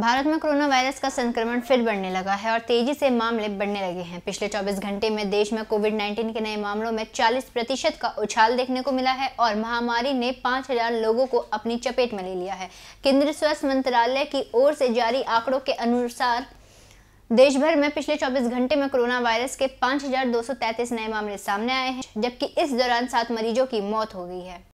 भारत में corona virus का संक्रमण फिर बढ़ने लगा है और तेजी से मामले बढ़ने लगे हैं पिछले 24 घंटे में देश में कोविड 19 के नए मामलों में 40 प्रतिशत का उछाल देखने को मिला है और महामारी ने 5000 लोगों को अपनी चपेट में ले लिया है केंद्रीय स्वास्थ्य मंत्रालय की ओर से जारी आंकड़ों के अनुसार देश भर में पिछले 24 घंटे में कोरोना वायरस के 5,233 नए मामले सामने आए हैं जबकि इस दौरान सात मरीजों की मौत हो गई है